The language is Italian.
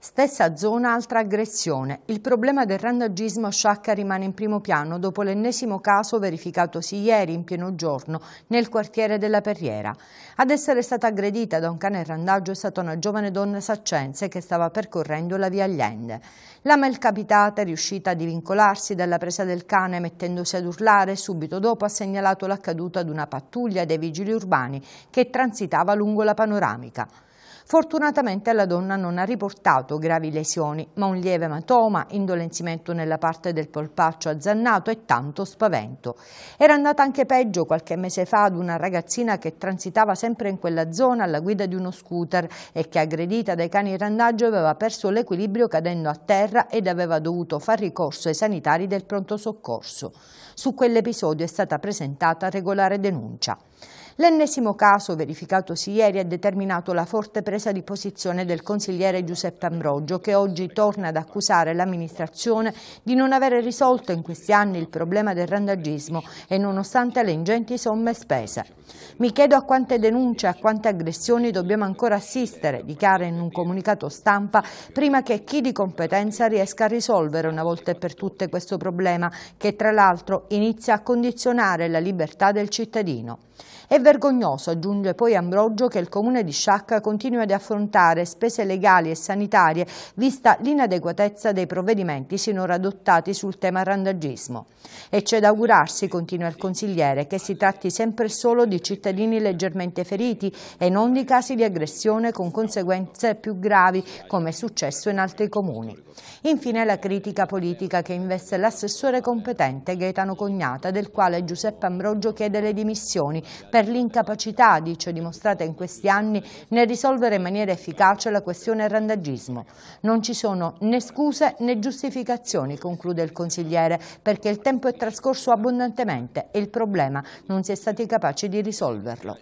Stessa zona, altra aggressione. Il problema del randagismo a Sciacca rimane in primo piano dopo l'ennesimo caso verificatosi ieri in pieno giorno nel quartiere della Perriera. Ad essere stata aggredita da un cane randaggio è stata una giovane donna saccense che stava percorrendo la via Allende. La malcapitata è riuscita a divincolarsi dalla presa del cane mettendosi ad urlare e subito dopo ha segnalato l'accaduto ad una pattuglia dei vigili urbani che transitava lungo la panoramica. Fortunatamente la donna non ha riportato gravi lesioni, ma un lieve ematoma, indolenzimento nella parte del polpaccio azzannato e tanto spavento. Era andata anche peggio qualche mese fa ad una ragazzina che transitava sempre in quella zona alla guida di uno scooter e che aggredita dai cani randaggio aveva perso l'equilibrio cadendo a terra ed aveva dovuto far ricorso ai sanitari del pronto soccorso. Su quell'episodio è stata presentata regolare denuncia. L'ennesimo caso verificatosi ieri ha determinato la forte presa di posizione del consigliere Giuseppe Ambrogio che oggi torna ad accusare l'amministrazione di non avere risolto in questi anni il problema del randagismo e nonostante le ingenti somme spese. Mi chiedo a quante denunce, a quante aggressioni dobbiamo ancora assistere, dichiara in un comunicato stampa, prima che chi di competenza riesca a risolvere una volta e per tutte questo problema che tra l'altro inizia a condizionare la libertà del cittadino. È vergognoso, aggiunge poi Ambrogio, che il comune di Sciacca continui ad affrontare spese legali e sanitarie vista l'inadeguatezza dei provvedimenti sinora adottati sul tema randagismo. E c'è da augurarsi, continua il consigliere, che si tratti sempre solo di cittadini leggermente feriti e non di casi di aggressione con conseguenze più gravi come è successo in altri comuni. Infine la critica politica che investe l'assessore competente Gaetano Cognata, del quale Giuseppe Ambrogio chiede le dimissioni per l'incapacità, dice, dimostrata in questi anni nel risolvere in maniera efficace la questione randagismo. Non ci sono né scuse né giustificazioni, conclude il consigliere, perché il tempo è trascorso abbondantemente e il problema non si è stati capaci di risolverlo.